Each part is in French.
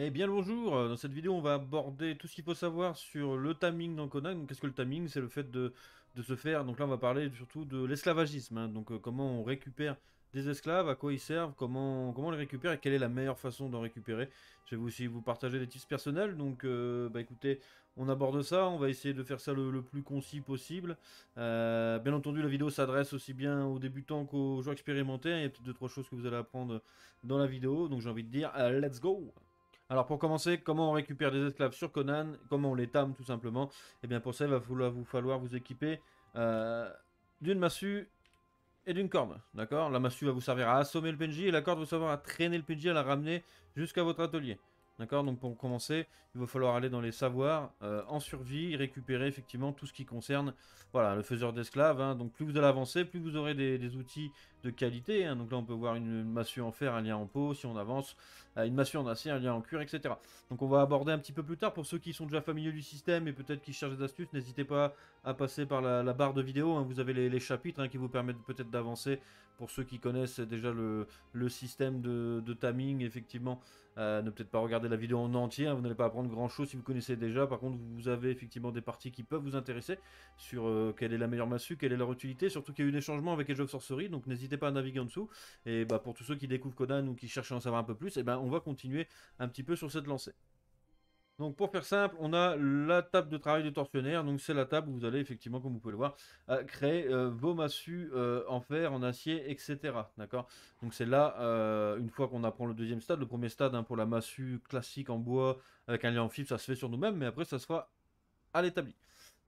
Eh bien bonjour, euh, dans cette vidéo on va aborder tout ce qu'il faut savoir sur le timing dans Conan. Qu'est-ce que le timing C'est le fait de, se faire, donc là on va parler surtout de l'esclavagisme, hein. donc euh, comment on récupère des esclaves, à quoi ils servent, comment, comment on les récupère et quelle est la meilleure façon d'en récupérer. Je vais aussi vous partager des tips personnels, donc euh, bah écoutez, on aborde ça, on va essayer de faire ça le, plus concis possible. bien entendu, la vidéo s'adresse aussi bien aux débutants qu'aux joueurs expérimentés, il y a peut-être 2-3 choses que vous allez apprendre dans la vidéo, donc j'ai envie de dire, let's go alors pour commencer, comment on récupère des esclaves sur Conan Comment on les tame tout simplement Et eh bien pour ça, il va vous falloir vous équiper euh, d'une massue et d'une corde. D'accord La massue va vous servir à assommer le PNJ et la corde va vous servir à traîner le PNJ, à la ramener jusqu'à votre atelier. D'accord Donc pour commencer, il va falloir aller dans les savoirs euh, en survie, récupérer effectivement tout ce qui concerne voilà, le faiseur d'esclaves. Hein. Donc plus vous allez avancer, plus vous aurez des outils de qualité. Hein. Donc là, on peut voir une, massue en fer, un lien en peau, si on avance, euh, une massue en acier, un lien en cuir, etc. Donc on va aborder un petit peu plus tard. Pour ceux qui sont déjà familiers du système et peut-être qui cherchent des astuces, n'hésitez pas à passer par la, barre de vidéo. Hein. Vous avez les, chapitres hein, qui vous permettent peut-être d'avancer. Pour ceux qui connaissent déjà le, système de, timing, effectivement, euh, ne peut-être pas regarder la vidéo en entier. vous n'allez pas apprendre grand-chose si vous connaissez déjà. Par contre, vous avez effectivement des parties qui peuvent vous intéresser sur euh, quelle est la meilleure massue, quelle est leur utilité. Surtout qu'il y a eu des changements avec jeux de Sorcery, donc n'hésitez n'hésitez pas à naviguer en dessous. Et bah, pour tous ceux qui découvrent Conan ou qui cherchent à en savoir un peu plus, et eh ben on va continuer un petit peu sur cette lancée. Donc pour faire simple, on a la table de travail du tortionnaire. Donc c'est la table où vous allez effectivement, comme vous pouvez le voir, créer euh, vos massues euh, en fer, en acier, etc. D'accord Donc c'est là, euh, une fois qu'on apprend le deuxième stade, le premier stade hein, pour la massue classique en bois avec un lien en fibre, ça se fait sur nous-mêmes, mais après ça sera à l'établi.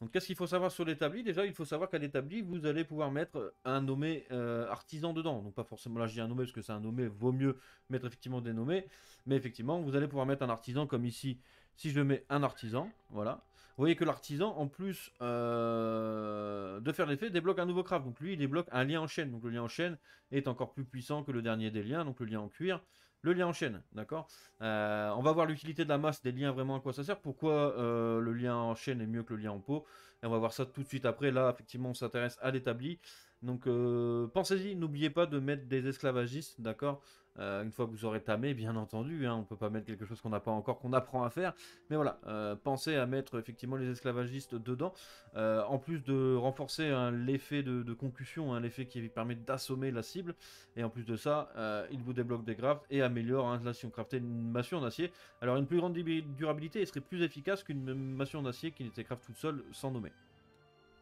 Donc qu'est-ce qu'il faut savoir sur l'établi Déjà, il faut savoir qu'à l'établi, vous allez pouvoir mettre un nommé euh, artisan dedans. Donc pas forcément, là je dis un nommé parce que c'est un nommé, vaut mieux mettre effectivement des nommés. Mais effectivement, vous allez pouvoir mettre un artisan comme ici. Si je mets un artisan, voilà. Vous voyez que l'artisan, en plus euh, de faire l'effet, débloque un nouveau craft. Donc lui, il débloque un lien en chaîne. Donc le lien en chaîne est encore plus puissant que le dernier des liens, donc le lien en cuir. Le lien en chaîne, d'accord euh, On va voir l'utilité de la masse des liens, vraiment à quoi ça sert, pourquoi euh, le lien en chaîne est mieux que le lien en pot. Et on va voir ça tout de suite après. Là, effectivement, on s'intéresse à l'établi. Donc euh, pensez-y, n'oubliez pas de mettre des esclavagistes, d'accord euh, Une fois que vous aurez tamé, bien entendu, hein, on ne peut pas mettre quelque chose qu'on n'a pas encore, qu'on apprend à faire. Mais voilà, euh, pensez à mettre effectivement les esclavagistes dedans, en plus de renforcer hein, l'effet de, concussion, hein, l'effet qui permet d'assommer la cible. Et en plus de ça, il vous débloque des grafts et améliore là si on craftait une massue en acier. Alors une plus grande durabilité, serait plus efficace qu'une massue en acier qui n'était craft toute seule sans nommer.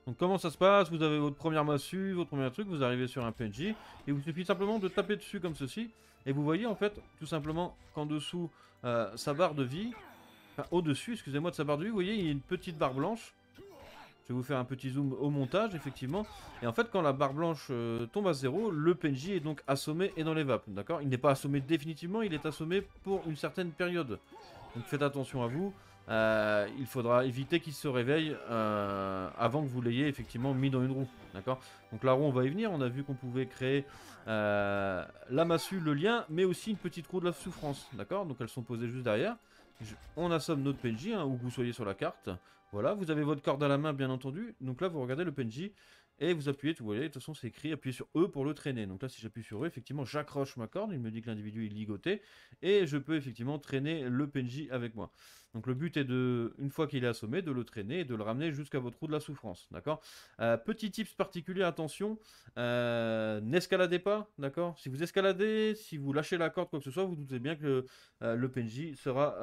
Donc comment ça se passe Vous avez votre première massue, votre premier truc, vous arrivez sur un PNJ, et vous suffit simplement de taper dessus comme ceci, et vous voyez en fait tout simplement qu'en dessous euh, sa barre de vie, enfin au-dessus, excusez-moi, de sa barre de vie, vous voyez il y a une petite barre blanche. Je vais vous faire un petit zoom au montage, effectivement. Et en fait, quand la barre blanche euh, tombe à zéro, le PNJ est donc assommé et dans les vapes, d'accord Il n'est pas assommé définitivement, il est assommé pour une certaine période. Donc faites attention à vous. Euh, il faudra éviter qu'il se réveille euh, avant que vous l'ayez effectivement mis dans une roue. D'accord Donc la roue, on va y venir. On a vu qu'on pouvait créer euh, la massue, le lien, mais aussi une petite roue de la souffrance. D'accord Donc elles sont posées juste derrière. on assomme notre PNJ, hein, où vous soyez sur la carte. Voilà, vous avez votre corde à la main, bien entendu. Donc là, vous regardez le PNJ et vous appuyez, vous voyez, de toute façon c'est écrit, appuyez sur E pour le traîner. Donc là si j'appuie sur E, effectivement j'accroche ma corde, il me dit que l'individu est ligoté, et je peux effectivement traîner le PNJ avec moi. Donc le but est de, une fois qu'il est assommé, de le traîner et de le ramener jusqu'à votre roue de la souffrance, d'accord euh, Petit tips particulier, attention, euh, n'escaladez pas, d'accord Si vous escaladez, si vous lâchez la corde, quoi que ce soit, vous doutez bien que euh, le, le PNJ sera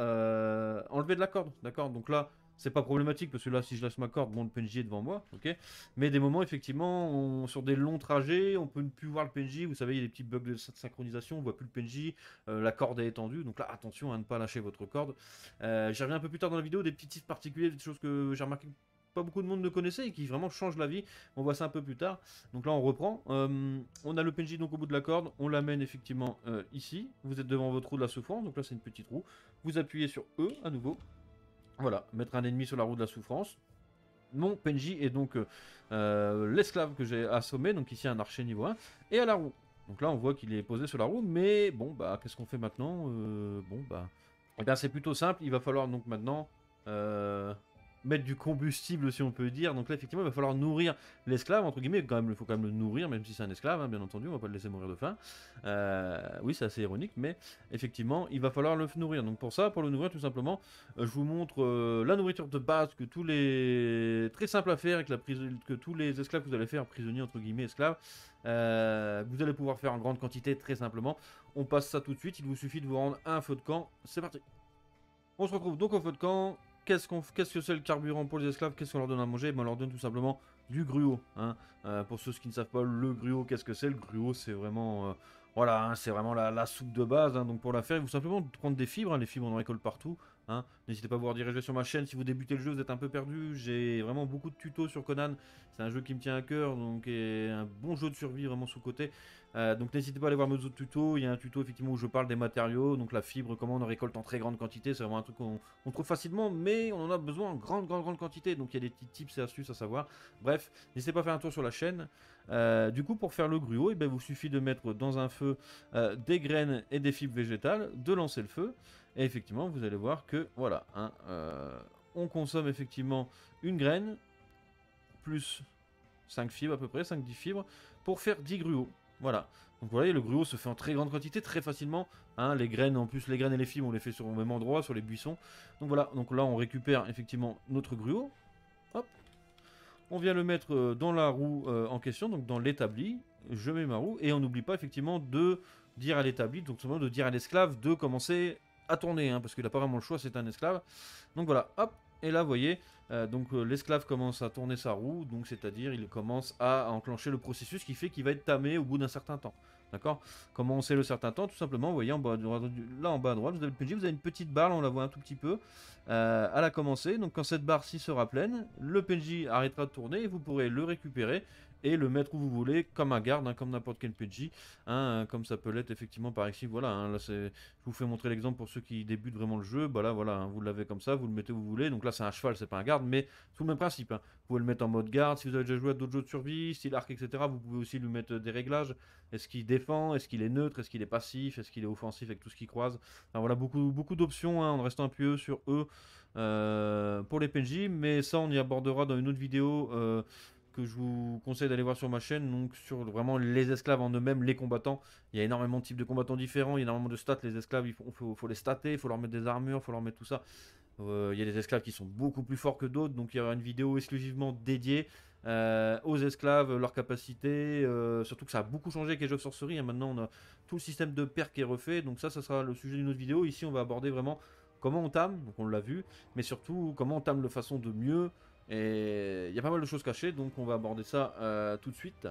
enlevé de la corde, d'accord Donc là... C'est pas problématique parce que là, si je laisse ma corde, bon, le PNJ est devant moi, ok. Mais des moments, effectivement, sur des longs trajets, on peut ne plus voir le PNJ. Vous savez, il y a des petits bugs de synchronisation, on voit plus le PNJ, euh, la corde est étendue. Donc là, attention à ne pas lâcher votre corde. Euh, j'y reviens un peu plus tard dans la vidéo, des petits tips particuliers, des choses que j'ai remarqué que pas beaucoup de monde ne connaissait et qui vraiment changent la vie. On voit ça un peu plus tard. Donc là, on reprend. Euh, on a le PNJ donc au bout de la corde. On l'amène effectivement ici. Vous êtes devant votre roue de la souffrance. Donc là, c'est une petite roue. Vous appuyez sur E à nouveau. Voilà, mettre un ennemi sur la roue de la souffrance. Mon Penji est donc euh, euh, l'esclave que j'ai assommé, donc ici un archer niveau 1, et à la roue. Donc là, on voit qu'il est posé sur la roue, mais bon, bah, qu'est-ce qu'on fait maintenant euh, Bon, bah, eh bien, c'est plutôt simple. Il va falloir donc maintenant mettre du combustible, si on peut dire. Donc là, effectivement, il va falloir nourrir l'esclave, entre guillemets. Quand même, il faut quand même le nourrir, même si c'est un esclave, hein, bien entendu, on va pas le laisser mourir de faim. Euh, oui, c'est assez ironique, mais effectivement, il va falloir le nourrir. Donc pour ça, pour le nourrir, tout simplement, euh, je vous montre euh, la nourriture de base que tous les très simple à faire avec que, la prise... que tous les esclaves que vous allez faire prisonniers entre guillemets esclaves, vous allez pouvoir faire en grande quantité très simplement. On passe ça tout de suite. Il vous suffit de vous rendre un feu de camp. C'est parti. On se retrouve donc au feu de camp Qu'est-ce qu'est-ce que c'est le carburant pour les esclaves Qu'est-ce qu'on leur donne à manger ben, On leur donne tout simplement du gruau. Hein. Euh, pour ceux qui ne savent pas, le gruau, qu'est-ce que c'est Le gruau, c'est vraiment... Euh, voilà, hein, c'est vraiment la, soupe de base. Hein. donc pour la faire, il faut simplement prendre des fibres. les fibres, on en récolte partout. Hein. N'hésitez pas à vous diriger sur ma chaîne si vous débutez le jeu, vous êtes un peu perdu. J'ai vraiment beaucoup de tutos sur Conan. C'est un jeu qui me tient à cœur, donc un bon jeu de survie vraiment sous-côté. Euh, donc n'hésitez pas à aller voir mes autres tutos. Il y a un tuto effectivement où je parle des matériaux, donc la fibre, comment on en récolte en très grande quantité. C'est vraiment un truc qu'on trouve facilement, mais on en a besoin en grande, grande, grande quantité. Donc il y a des petits tips et astuces à savoir. Bref, n'hésitez pas à faire un tour sur la chaîne. Euh, du coup, pour faire le gruau, eh ben, il vous suffit de mettre dans un feu euh, des graines et des fibres végétales, de lancer le feu. Et effectivement, vous allez voir que, voilà, hein, euh, on consomme effectivement une graine, plus 5 fibres à peu près, 5-10 fibres, pour faire 10 gruaux. Voilà. Donc voilà, le gruau se fait en très grande quantité, très facilement. Hein. les graines, en plus, les graines et les fibres, on les fait sur le même endroit, sur les buissons. Donc voilà, donc là, on récupère effectivement notre gruau. Hop. On vient le mettre euh, dans la roue euh, en question, donc dans l'établi. Je mets ma roue. Et on n'oublie pas effectivement de dire à l'établi, donc seulement de dire à l'esclave de commencer tourner, hein, parce qu'il n'a pas vraiment le choix, c'est un esclave. Donc voilà, hop, et là, vous voyez, euh, donc euh, l'esclave commence à tourner sa roue, donc c'est-à-dire il commence à enclencher le processus qui fait qu'il va être tamé au bout d'un certain temps. D'accord Comment on sait le certain temps Tout simplement, vous voyez, en bas à droite, là en bas à droite, vous avez le vous avez une petite barre, on la voit un tout petit peu, euh, à la commencer. Donc quand cette barre-ci sera pleine, le pj arrêtera de tourner et vous pourrez le récupérer et le mettre où vous voulez, comme un garde, hein, comme n'importe quel PJ, hein, comme ça peut l'être effectivement par ici. Voilà, hein, je vous fais montrer l'exemple pour ceux qui débutent vraiment le jeu. Bah voilà, vous l'avez comme ça, vous le mettez où vous voulez. Donc là, c'est un cheval, c'est pas un garde, mais tout le même principe. Vous pouvez le mettre en mode garde. Si vous avez déjà joué à d'autres jeux de survie, style arc, etc., vous pouvez aussi lui mettre euh, des réglages. Est-ce qu'il défend Est-ce qu'il est neutre Est-ce qu'il est passif Est-ce qu'il est offensif avec tout ce qui croise Voilà, beaucoup, beaucoup d'options en restant pieux sur e, eux pour les PNJ, mais ça, on y abordera dans une autre vidéo. Euh, que je vous conseille d'aller voir sur ma chaîne, donc sur vraiment les esclaves en eux-mêmes, les combattants. Il y a énormément de types de combattants différents, il y a énormément de stats. Les esclaves, il faut, les stater, il faut leur mettre des armures, il faut leur mettre tout ça. Euh, il y a des esclaves qui sont beaucoup plus forts que d'autres, donc il y aura une vidéo exclusivement dédiée euh, aux esclaves, leurs capacités, euh, surtout que ça a beaucoup changé avec les jeux de sorcerie. Hein. Maintenant, on a tout le système de perks qui est refait, donc ça, ça sera le sujet d'une autre vidéo. Ici, on va aborder vraiment comment on tame, donc on l'a vu, mais surtout comment on tame de façon de mieux, et il y a pas mal de choses cachées, donc on va aborder ça euh, tout de suite.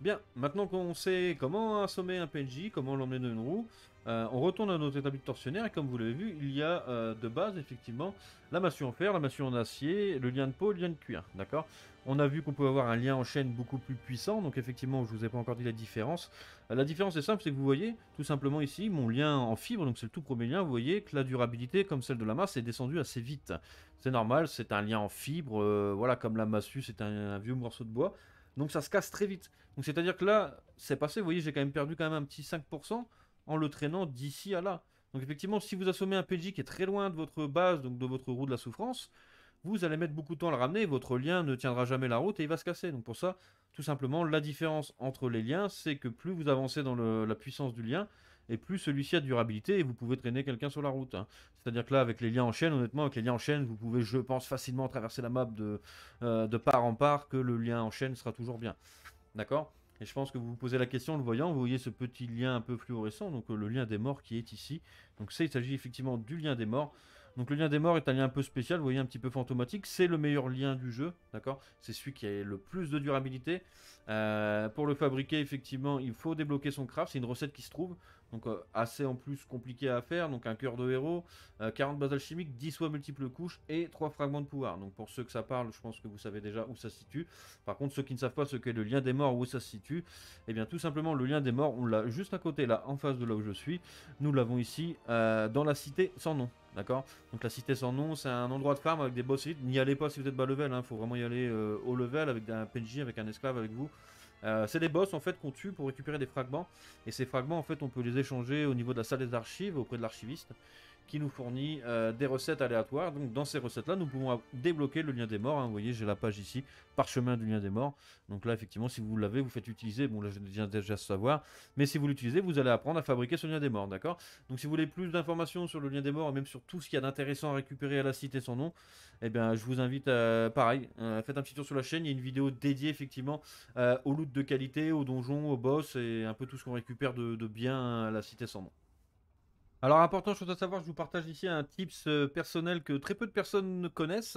Bien, maintenant qu'on sait comment assommer un PNJ, comment l'emmener dans une roue, euh, on retourne à notre établi de torsionnaire et comme vous l'avez vu, il y a euh, de base effectivement la massue en fer, la massue en acier, le lien de peau, le lien de cuir. D'accord On a vu qu'on peut avoir un lien en chaîne beaucoup plus puissant, donc effectivement je vous ai pas encore dit la différence. Euh, la différence est simple, c'est que vous voyez tout simplement ici mon lien en fibre, donc c'est le tout premier lien, vous voyez que la durabilité comme celle de la masse est descendue assez vite. C'est normal, c'est un lien en fibre, voilà comme la massue c'est un, vieux morceau de bois, donc ça se casse très vite. Donc c'est à dire que là c'est passé, vous voyez j'ai quand même perdu quand même un petit 5% en le traînant d'ici à là. Donc effectivement, si vous assommez un PJ qui est très loin de votre base, donc de votre roue de la souffrance, vous allez mettre beaucoup de temps à le ramener, votre lien ne tiendra jamais la route et il va se casser. Donc pour ça, tout simplement, la différence entre les liens, c'est que plus vous avancez dans la puissance du lien, et plus celui-ci a de durabilité, et vous pouvez traîner quelqu'un sur la route. Hein. C'est-à-dire que là, avec les liens en chaîne, honnêtement, avec les liens en chaîne, vous pouvez, je pense, facilement traverser la map de, euh, de part en part, que le lien en chaîne sera toujours bien. D'accord et je pense que vous vous posez la question en le voyant, vous voyez ce petit lien un peu fluorescent, donc euh, le lien des morts qui est ici. Donc ça, il s'agit effectivement du lien des morts. Donc le lien des morts est un lien un peu spécial, vous voyez, un petit peu fantomatique. C'est le meilleur lien du jeu, d'accord C'est celui qui a le plus de durabilité. Euh, pour le fabriquer, effectivement, il faut débloquer son craft. C'est une recette qui se trouve. Donc euh, assez en plus compliqué à faire. Donc un cœur de héros, 40 euh, bases alchimiques, 10 soit multiples couches et 3 fragments de pouvoir. Donc pour ceux que ça parle, je pense que vous savez déjà où ça se situe. Par contre, ceux qui ne savent pas ce qu'est le lien des morts, où ça se situe, eh bien tout simplement le lien des morts, on l'a juste à côté là, en face de là où je suis. Nous l'avons ici euh, dans la cité sans nom. D'accord Donc la cité sans nom, c'est un endroit de farm avec des boss N'y allez pas si vous êtes bas level, il hein. faut vraiment y aller au level avec un PNJ, avec un esclave avec vous. Euh, c'est des boss en fait qu'on tue pour récupérer des fragments et ces fragments en fait on peut les échanger au niveau de la salle des archives auprès de l'archiviste qui nous fournit euh, des recettes aléatoires. Donc dans ces recettes-là, nous pouvons débloquer le lien des morts. Hein. Vous voyez, j'ai la page ici, parchemin du lien des morts. Donc là, effectivement, si vous l'avez, vous faites utiliser. Bon, là, je viens déjà savoir. Mais si vous l'utilisez, vous allez apprendre à fabriquer ce lien des morts, d'accord Donc si vous voulez plus d'informations sur le lien des morts, et même sur tout ce qu'il y a d'intéressant à récupérer à la cité sans nom, eh bien, je vous invite, à, pareil, euh, faites un petit tour sur la chaîne. Il y a une vidéo dédiée, effectivement, euh, au loot de qualité, aux donjons, aux boss, et un peu tout ce qu'on récupère de, de bien hein, à la cité sans nom. Alors, important chose à savoir, je vous partage ici un tips euh, personnel que très peu de personnes connaissent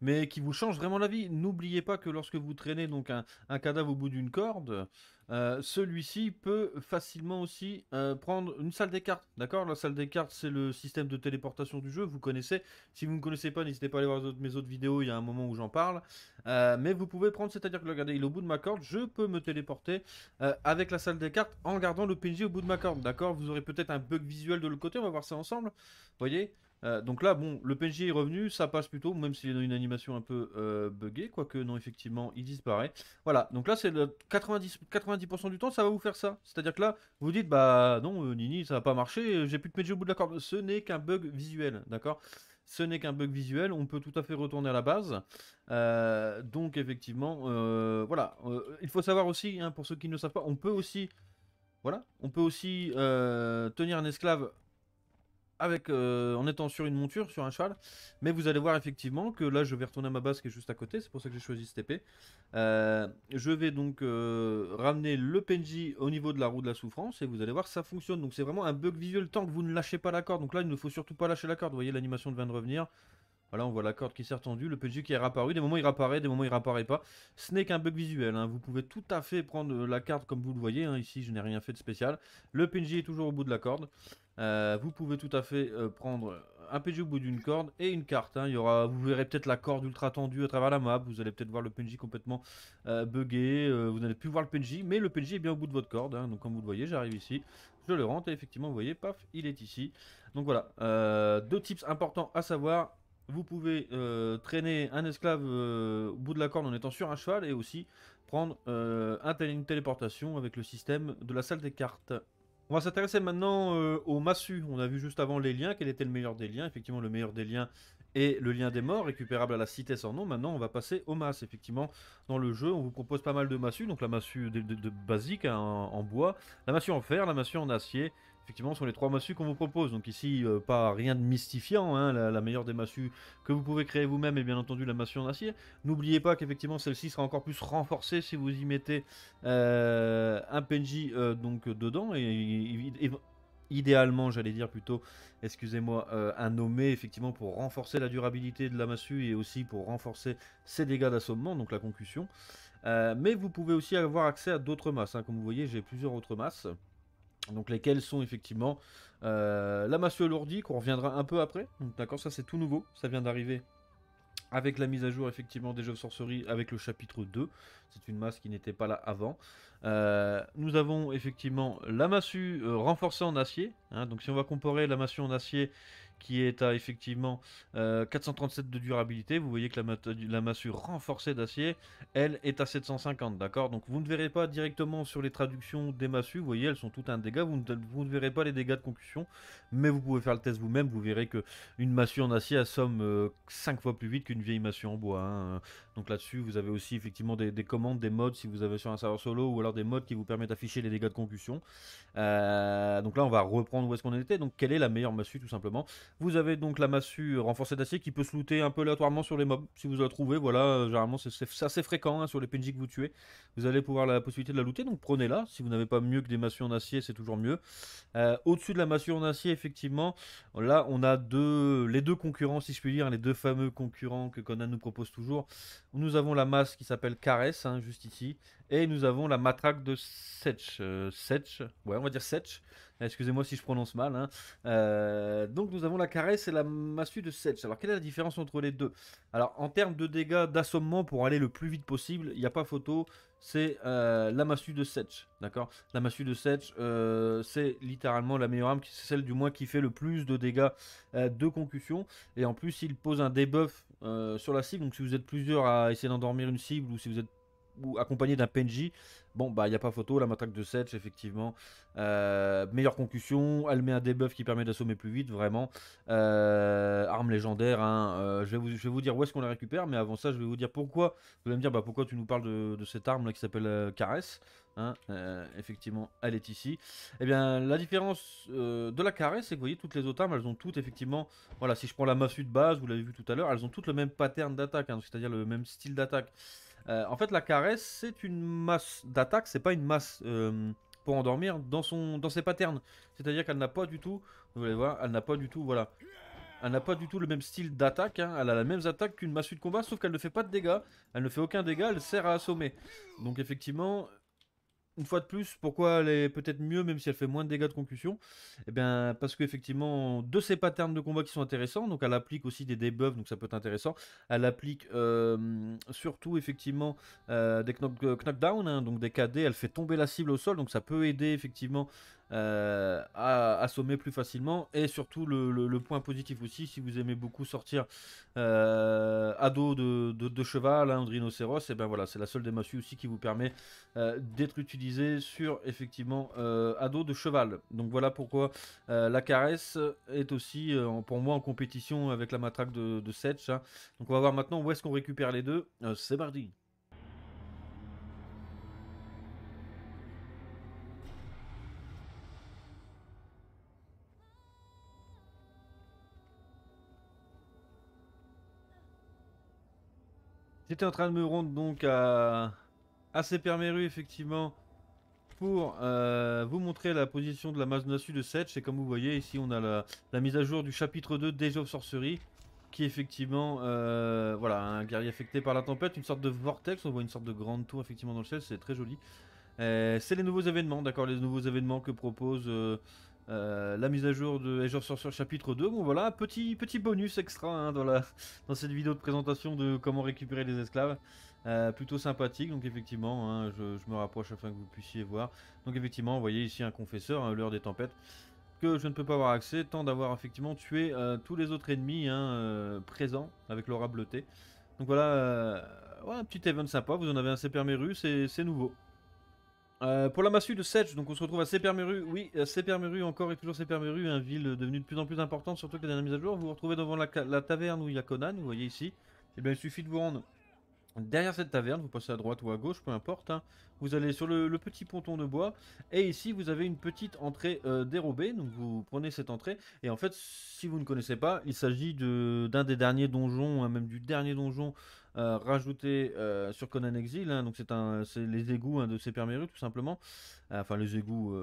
mais qui vous change vraiment la vie. N'oubliez pas que lorsque vous traînez donc un, cadavre au bout d'une corde, euh, celui-ci peut facilement aussi euh, prendre une salle des cartes. D'accord La salle des cartes, c'est le système de téléportation du jeu, vous connaissez. Si vous ne connaissez pas, n'hésitez pas à aller voir mes autres vidéos, il y a un moment où j'en parle. Euh, mais vous pouvez prendre, c'est-à-dire que regardez, il est au bout de ma corde, je peux me téléporter avec la salle des cartes en gardant le PNJ au bout de ma corde. D'accord Vous aurez peut-être un bug visuel de l'autre côté, on va voir ça ensemble. Vous voyez euh, donc là, bon, le PNJ est revenu, ça passe plutôt, même s'il est dans une animation un peu euh, buggée, quoique non, effectivement, il disparaît. Voilà, donc là, c'est 90%, 90 du temps, ça va vous faire ça. C'est-à-dire que là, vous dites, bah non, euh, Nini, ça va pas marcher, j'ai plus de PNJ au bout de la corde. Ce n'est qu'un bug visuel, d'accord ce n'est qu'un bug visuel, on peut tout à fait retourner à la base. donc effectivement, voilà. il faut savoir aussi, hein, pour ceux qui ne le savent pas, on peut aussi, voilà, on peut aussi tenir un esclave euh, en étant sur une monture, sur un châle Mais vous allez voir effectivement que là, je vais retourner à ma base qui est juste à côté. C'est pour ça que j'ai choisi cette épée. Euh, je vais donc euh, ramener le PNJ au niveau de la roue de la souffrance. Et vous allez voir, ça fonctionne. Donc c'est vraiment un bug visuel tant que vous ne lâchez pas la corde. Donc là, il ne faut surtout pas lâcher la corde. Vous voyez, l'animation vient de revenir. Voilà, on voit la corde qui s'est retendue, le PNJ qui est réapparu. Des moments, il réapparaît, des moments, il réapparaît pas. Ce n'est qu'un bug visuel. Hein. Vous pouvez tout à fait prendre la carte comme vous le voyez. Hein. Ici, je n'ai rien fait de spécial. Le PNJ est toujours au bout de la corde. Euh, vous pouvez tout à fait euh, prendre un PJ au bout d'une corde et une carte. Hein. Il y aura, vous verrez peut-être la corde ultra tendue à travers la map. Vous allez peut-être voir le PNJ complètement bugué, euh, buggé. vous n'allez plus voir le PNJ, mais le PNJ est bien au bout de votre corde. Hein. Donc comme vous le voyez, j'arrive ici, je le rentre et effectivement, vous voyez, paf, il est ici. Donc voilà, deux tips importants à savoir. Vous pouvez traîner un esclave au bout de la corde en étant sur un cheval et aussi prendre une téléportation avec le système de la salle des cartes. On va s'intéresser maintenant euh, aux massues. On a vu juste avant les liens, quel était le meilleur des liens. Effectivement, le meilleur des liens est le lien des morts, récupérable à la cité sans nom. Maintenant, on va passer aux masses. Effectivement, dans le jeu, on vous propose pas mal de massues. Donc la massue de, basique hein, en bois, la massue en fer, la massue en acier effectivement, sont les trois massues qu'on vous propose. Donc ici, euh, pas rien de mystifiant, hein. la, meilleure des massues que vous pouvez créer vous-même est bien entendu la massue en acier. N'oubliez pas qu'effectivement, celle-ci sera encore plus renforcée si vous y mettez euh, un PNJ euh, donc, dedans. et, idéalement, j'allais dire plutôt, excusez-moi, un nommé, effectivement, pour renforcer la durabilité de la massue et aussi pour renforcer ses dégâts d'assommement, donc la concussion. mais vous pouvez aussi avoir accès à d'autres masses. Hein. Comme vous voyez, j'ai plusieurs autres masses. Donc lesquels sont effectivement euh, la massue alourdie, qu'on reviendra un peu après. D'accord, ça c'est tout nouveau, ça vient d'arriver avec la mise à jour effectivement des jeux de sorcerie avec le chapitre 2. C'est une masse qui n'était pas là avant. Euh, nous avons effectivement la massue euh, renforcée en acier. Hein. donc si on va comparer la massue en acier qui est à effectivement 437 euh, de durabilité. Vous voyez que la, massue renforcée d'acier, elle est à 750, d'accord Donc vous ne verrez pas directement sur les traductions des massues, vous voyez, elles sont toutes un dégât, vous ne, verrez pas les dégâts de concussion, mais vous pouvez faire le test vous-même, vous verrez que une massue en acier assomme 5 euh, fois plus vite qu'une vieille massue en bois. Hein. Donc là-dessus, vous avez aussi effectivement des, commandes, des modes si vous avez sur un serveur solo, ou alors des modes qui vous permettent d'afficher les dégâts de concussion. Euh, donc là, on va reprendre où est-ce qu'on était. Donc quelle est la meilleure massue tout simplement vous avez donc la massue renforcée d'acier qui peut se looter un peu aléatoirement sur les mobs. Si vous la trouvez, voilà, euh, généralement c'est assez fréquent hein, sur les PNJ que vous tuez. Vous allez pouvoir la possibilité de la looter, donc prenez-la. Si vous n'avez pas mieux que des massues en acier, c'est toujours mieux. Euh, au-dessus de la massue en acier, effectivement, là on a deux, les deux concurrents, si je puis dire, les deux fameux concurrents que Conan nous propose toujours. Nous avons la masse qui s'appelle Caresse, hein, juste ici, et nous avons la matraque de Setch. Euh, Setch, ouais, on va dire Setch. Excusez-moi si je prononce mal. Hein. Euh, donc nous avons la caresse et la massue de Sedge. Alors quelle est la différence entre les deux Alors en termes de dégâts d'assommement pour aller le plus vite possible, il n'y a pas photo, c'est euh, la massue de Sedge. D'accord La massue de Sedge, euh, c'est littéralement la meilleure arme, c'est celle du moins qui fait le plus de dégâts de concussion. Et en plus, il pose un debuff sur la cible. Donc si vous êtes plusieurs à essayer d'endormir une cible ou si vous êtes ou accompagné d'un PNJ, bon, bah, il n'y a pas photo. La matraque de Sedge, effectivement. Euh, meilleure concussion. Elle met un debuff qui permet d'assommer plus vite, vraiment. Euh, arme légendaire. Hein. Euh, je, vais vous, dire où est-ce qu'on la récupère, mais avant ça, je vais vous dire pourquoi. Vous allez me dire, bah, pourquoi tu nous parles de, cette arme-là qui s'appelle Caresse hein. effectivement, elle est ici. Et eh bien, la différence de la caresse, c'est que vous voyez, toutes les autres armes, elles ont toutes, effectivement, voilà, si je prends la massue de base, vous l'avez vu tout à l'heure, elles ont toutes le même pattern d'attaque, hein, c'est-à-dire le même style d'attaque. Euh, en fait, la caresse, c'est une masse d'attaque, c'est pas une masse euh, pour endormir dans, son, dans ses patterns. C'est-à-dire qu'elle n'a pas du tout, vous allez voir, elle n'a pas du tout, voilà. Elle n'a pas du tout le même style d'attaque, hein. elle a la même attaque qu'une massue de combat, sauf qu'elle ne fait pas de dégâts, elle ne fait aucun dégât, elle sert à assommer. Donc effectivement, une fois de plus, pourquoi elle est peut-être mieux, même si elle fait moins de dégâts de concussion Eh bien, parce qu'effectivement, de ses patterns de combat qui sont intéressants, donc elle applique aussi des debuffs, donc ça peut être intéressant. Elle applique euh, surtout, effectivement, euh, des euh, knockdowns, hein, donc des KD, elle fait tomber la cible au sol, donc ça peut aider, effectivement, euh, à assommer plus facilement. Et surtout, le, point positif aussi, si vous aimez beaucoup sortir euh, à dos de, cheval, un hein, rhinocéros, et eh ben voilà, c'est la seule des massues aussi qui vous permet euh, d'être utilisé sur effectivement à euh, dos de cheval. Donc voilà pourquoi la caresse est aussi pour moi en compétition avec la matraque de, de Setch. Hein. Donc on va voir maintenant où est-ce qu'on récupère les deux. c'est mardi. J'étais en train de me rendre donc à, à perméru effectivement pour euh, vous montrer la position de la masse de Setch. Et comme vous voyez ici on a la, mise à jour du chapitre 2 des of Sorcery qui effectivement euh, voilà, un guerrier affecté par la tempête, une sorte de vortex, on voit une sorte de grande tour effectivement dans le ciel, c'est très joli. Euh, c'est les nouveaux événements, d'accord, les nouveaux événements que propose euh, la mise à jour de of Sorcerer chapitre 2. Bon voilà, petit, petit bonus extra hein, dans, cette vidéo de présentation de comment récupérer les esclaves. Euh, plutôt sympathique, donc effectivement, hein, je, me rapproche afin que vous puissiez voir. Donc effectivement, vous voyez ici un confesseur, à hein, l'heure des tempêtes, que je ne peux pas avoir accès, tant d'avoir effectivement tué euh, tous les autres ennemis présents avec l'aura bleutée. Donc voilà, un petit event sympa, vous en avez un russe et c'est nouveau. Euh, pour la massue de Sedge, donc on se retrouve à Sepermeru. Oui, euh, Sepermeru encore et toujours Sepermeru, une ville devenue de plus en plus importante, surtout que la dernière mise à jour. Vous vous retrouvez devant la, taverne où il y a Conan, vous voyez ici. Et eh bien, il suffit de vous rendre derrière cette taverne, vous passez à droite ou à gauche, peu importe. Hein. Vous allez sur le, petit ponton de bois. Et ici, vous avez une petite entrée euh, dérobée. Donc, vous prenez cette entrée. Et en fait, si vous ne connaissez pas, il s'agit d'un des derniers donjons, hein, même du dernier donjon euh, rajouter euh, sur Conan Exil. Hein, donc c'est un, les égouts hein, de Sépermeru tout simplement. Euh, enfin les égouts,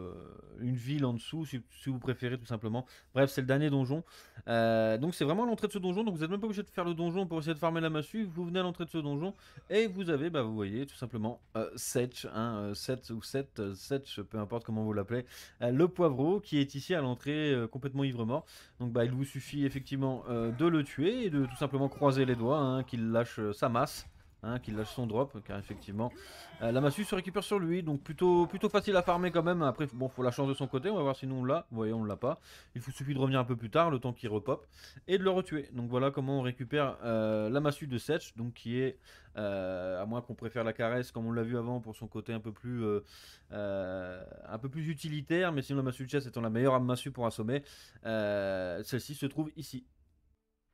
une ville en dessous si, vous préférez tout simplement. Bref, c'est le dernier donjon. donc c'est vraiment l'entrée de ce donjon. Donc vous n'êtes même pas obligé de faire le donjon pour essayer de farmer la massue. Vous venez à l'entrée de ce donjon et vous avez, bah, vous voyez tout simplement hein, Setch, ou 7 Setch, peu importe comment vous l'appelez, le poivreau qui est ici à l'entrée complètement ivre mort. Donc bah il vous suffit effectivement de le tuer et de tout simplement croiser les doigts, hein, qu'il lâche ça masse. Hein, qu'il lâche son drop, car effectivement, euh, la massue se récupère sur lui, donc plutôt, plutôt facile à farmer quand même. Après, bon, faut la chance de son côté, on va voir si nous on l'a. Vous voyez, on l'a pas. Il faut, suffit de revenir un peu plus tard, le temps qu'il repop, et de le retuer. Donc voilà comment on récupère euh, la massue de Setch, donc qui est, euh, à moins qu'on préfère la caresse, comme on l'a vu avant, pour son côté un peu plus, un peu plus utilitaire, mais sinon la massue de chasse étant la meilleure massue pour assommer, celle-ci se trouve ici.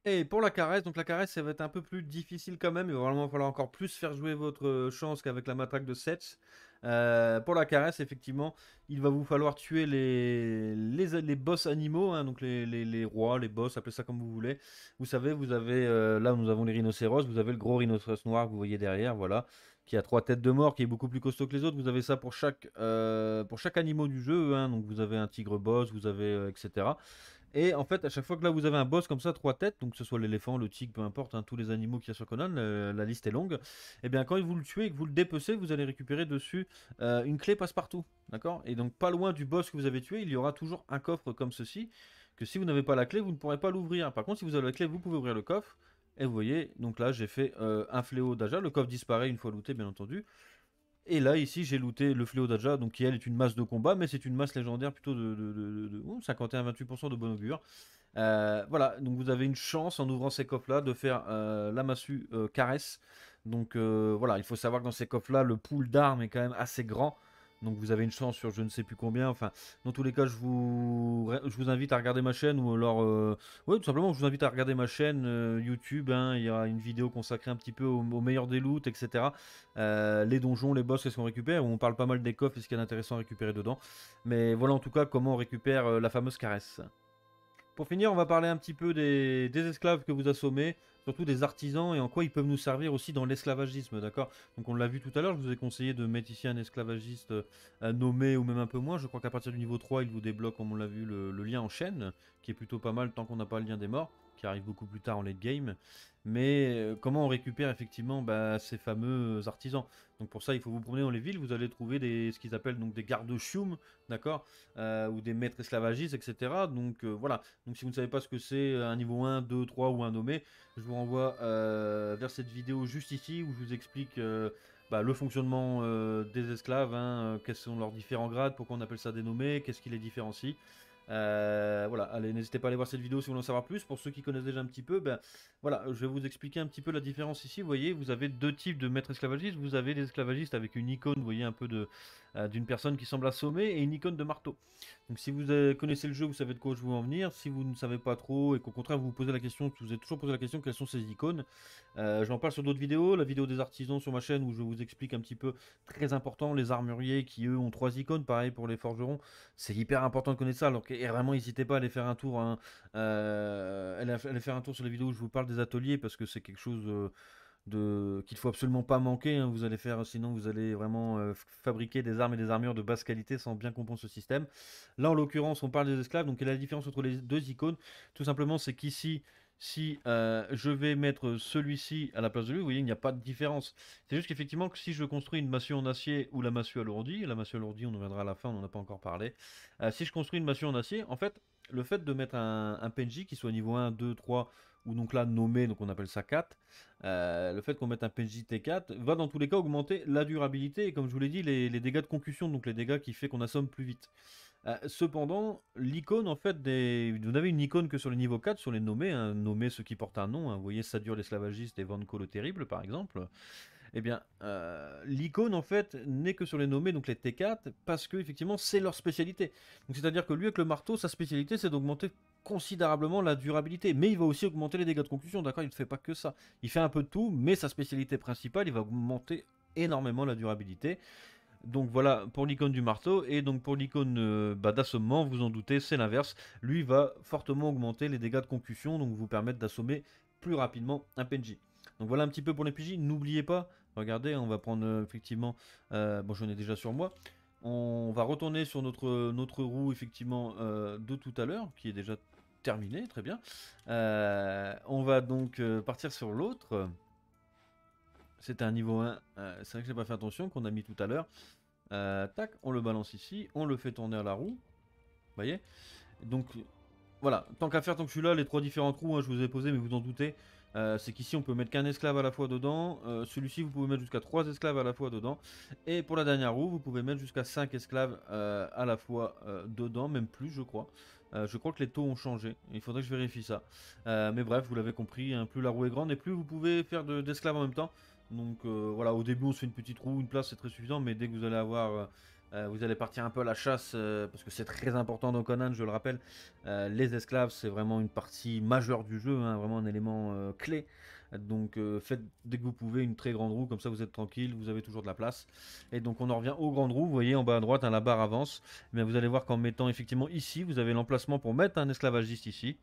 Et pour la caresse, donc la caresse, ça va être un peu plus difficile quand même. Il va vraiment falloir encore plus faire jouer votre chance qu'avec la matraque de Sets. pour la caresse, effectivement, il va vous falloir tuer les, les, boss animaux, hein, donc les, rois, les boss, appelez ça comme vous voulez. Vous savez, vous avez là, nous avons les rhinocéros, vous avez le gros rhinocéros noir que vous voyez derrière, voilà, qui a trois têtes de mort, qui est beaucoup plus costaud que les autres. Vous avez ça pour chaque, pour chaque animal du jeu, hein, donc vous avez un tigre boss, vous avez etc. Et en fait, à chaque fois que là vous avez un boss comme ça, trois têtes, donc que ce soit l'éléphant, le tigre, peu importe, hein, tous les animaux qu'il y a sur Conan, la liste est longue. Et eh bien quand vous le tuez et que vous le dépecez, vous allez récupérer dessus euh, une clé passe-partout. D'accord Et donc pas loin du boss que vous avez tué, il y aura toujours un coffre comme ceci, que si vous n'avez pas la clé, vous ne pourrez pas l'ouvrir. Par contre, si vous avez la clé, vous pouvez ouvrir le coffre. Et vous voyez, donc là j'ai fait euh, un fléau déjà, le coffre disparaît une fois looté bien entendu. Et là, ici, j'ai looté le fléau d'Aja, donc qui elle est une masse de combat, mais c'est une masse légendaire plutôt de, 51-28% de bon augure. Euh, voilà, donc vous avez une chance en ouvrant ces coffres-là de faire euh, la massue euh, caresse. Donc voilà, il faut savoir que dans ces coffres-là, le pool d'armes est quand même assez grand. Donc vous avez une chance sur je ne sais plus combien. Enfin, dans tous les cas, je vous, je vous invite à regarder ma chaîne ou alors, euh, ouais, tout simplement, je vous invite à regarder ma chaîne euh, YouTube. Hein. il y a une vidéo consacrée un petit peu au, meilleur des loots, etc. Euh, les donjons, les boss, qu'est-ce qu'on récupère. on parle pas mal des coffres et ce qu'il y a d'intéressant à récupérer dedans. Mais voilà en tout cas comment on récupère la fameuse caresse. Pour finir, on va parler un petit peu des, esclaves que vous assommez, surtout des artisans et en quoi ils peuvent nous servir aussi dans l'esclavagisme, d'accord Donc on l'a vu tout à l'heure, je vous ai conseillé de mettre ici un esclavagiste euh, nommé ou même un peu moins. Je crois qu'à partir du niveau 3, il vous débloque, comme on l'a vu, le, lien en chaîne, qui est plutôt pas mal tant qu'on n'a pas le lien des morts qui arrivent beaucoup plus tard en late game. Mais euh, comment on récupère effectivement bah, ces fameux artisans Donc pour ça, il faut vous promener dans les villes, vous allez trouver des, ce qu'ils appellent donc des gardes chioum, d'accord euh, Ou des maîtres esclavagistes, etc. Donc euh, voilà, donc si vous ne savez pas ce que c'est un niveau 1, 2, 3 ou un nommé, je vous renvoie vers cette vidéo juste ici où je vous explique... Bah, le fonctionnement des esclaves, hein, quels sont leurs différents grades, pourquoi on appelle ça des nommés, qu'est-ce qui les différencie. Euh, voilà, allez, n'hésitez pas à aller voir cette vidéo si vous voulez en savoir plus. Pour ceux qui connaissent déjà un petit peu, ben, voilà, je vais vous expliquer un petit peu la différence ici. Vous voyez, vous avez deux types de maîtres esclavagistes. Vous avez des esclavagistes avec une icône, vous voyez, un peu de euh, d'une personne qui semble assommée et une icône de marteau. Donc si vous euh, connaissez le jeu, vous savez de quoi je veux en venir. Si vous ne savez pas trop et qu'au contraire vous vous posez la question, vous êtes toujours posé la question quelles sont ces icônes, euh, j'en parle sur d'autres vidéos, la vidéo des artisans sur ma chaîne où je vous explique un petit peu, très important, les armuriers qui eux ont trois icônes, pareil pour les forgerons. C'est hyper important de connaître ça. Alors et vraiment, n'hésitez pas à aller faire un tour, hein. euh, faire un tour sur les vidéos où je vous parle des ateliers parce que c'est quelque chose euh, de, ne qu'il faut absolument pas manquer. Hein. vous allez faire, sinon vous allez vraiment euh, fabriquer des armes et des armures de basse qualité sans bien comprendre ce système. Là, en l'occurrence, on parle des esclaves, donc quelle est la différence entre les deux icônes Tout simplement, c'est qu'ici, si euh, je vais mettre celui-ci à la place de lui, vous voyez, il n'y a pas de différence. C'est juste qu'effectivement, que si je construis une massue en acier ou la massue alourdie, la massue alourdie, on en reviendra à la fin, on n'en a pas encore parlé. Euh, si je construis une massue en acier, en fait, le fait de mettre un, PNJ qui soit niveau 1, 2, 3, ou donc là nommé, donc on appelle ça 4, euh, le fait qu'on mette un PNJ T4 va dans tous les cas augmenter la durabilité et comme je vous l'ai dit, les, dégâts de concussion, donc les dégâts qui fait qu'on assomme plus vite. Euh, cependant, l'icône, en fait, vous n'avez une icône que sur les niveaux 4, sur les nommés, hein. nommés ceux qui portent un nom, hein. vous voyez Sadur l'esclavagiste et Van le terrible, par exemple. Eh bien, euh, l'icône, en fait, n'est que sur les nommés, donc les T4, parce que, effectivement, c'est leur spécialité. Donc, c'est-à-dire que lui, avec le marteau, sa spécialité, c'est d'augmenter considérablement la durabilité, mais il va aussi augmenter les dégâts de conclusion, d'accord Il ne fait pas que ça. Il fait un peu de tout, mais sa spécialité principale, il va augmenter énormément la durabilité. Donc voilà pour l'icône du marteau. Et donc pour l'icône euh, bah, d'assommement, vous en doutez, c'est l'inverse. Lui va fortement augmenter les dégâts de concussion, donc vous permettre d'assommer plus rapidement un PNJ. Donc voilà un petit peu pour les PJ. N'oubliez pas, regardez, on va prendre euh, effectivement. Euh, bon, j'en ai déjà sur moi. On va retourner sur notre, notre roue effectivement de tout à l'heure, qui est déjà terminée, très bien. on va donc partir sur l'autre. C'était un niveau 1. Euh, c'est vrai que j'ai pas fait attention, qu'on a mis tout à l'heure. Euh, tac, on le balance ici, on le fait tourner à la roue. Vous voyez Donc voilà, tant qu'à faire, tant que je suis là, les trois différentes roues, hein, je vous ai posé, mais vous en doutez. Euh, c'est qu'ici on peut mettre qu'un esclave à la fois dedans. Celui-ci vous pouvez mettre jusqu'à trois esclaves à la fois dedans. Et pour la dernière roue, vous pouvez mettre jusqu'à cinq esclaves à la fois dedans, même plus je crois. je crois que les taux ont changé. Il faudrait que je vérifie ça. mais bref, vous l'avez compris, hein, plus la roue est grande et plus vous pouvez faire d'esclaves en même temps. Donc euh, voilà, au début on se fait une petite roue, une place, c'est très suffisant, mais dès que vous allez avoir... Euh, euh, vous allez partir un peu à la chasse, parce que c'est très important dans Conan, je le rappelle. les esclaves, c'est vraiment une partie majeure du jeu, hein, vraiment un élément clé. Donc faites dès que vous pouvez une très grande roue, comme ça vous êtes tranquille, vous avez toujours de la place. Et donc on en revient aux grandes roues, vous voyez en bas à droite, hein, la barre avance. Mais vous allez voir qu'en mettant effectivement ici, vous avez l'emplacement pour mettre un esclavagiste ici.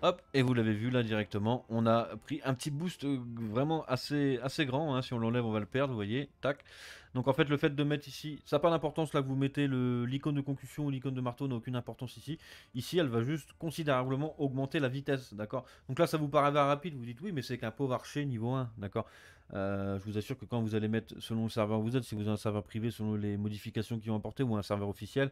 Hop, et vous l'avez vu là directement, on a pris un petit boost euh, vraiment assez, assez grand. Hein. Si on l'enlève, on va le perdre, vous voyez. Tac. Donc en fait, le fait de mettre ici, ça n'a pas d'importance là que vous mettez l'icône de concussion ou l'icône de marteau n'a aucune importance ici. Ici, elle va juste considérablement augmenter la vitesse, d'accord Donc là, ça vous paraît rapide, vous dites oui, mais c'est qu'un pauvre archer niveau 1, d'accord euh, je vous assure que quand vous allez mettre selon le serveur où vous êtes, si vous avez un serveur privé selon les modifications qui ont apporté ou un serveur officiel,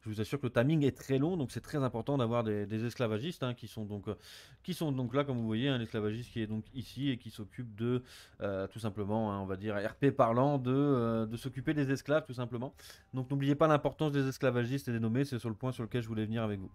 je vous assure que le timing est très long, donc c'est très important d'avoir des, esclavagistes hein, qui sont donc euh, qui sont donc là comme vous voyez un esclavagiste qui est donc ici et qui s'occupe de euh, tout simplement, hein, on va dire RP parlant de de s'occuper des esclaves tout simplement. Donc n'oubliez pas l'importance des esclavagistes et des nommés, c'est sur le point sur lequel je voulais venir avec vous.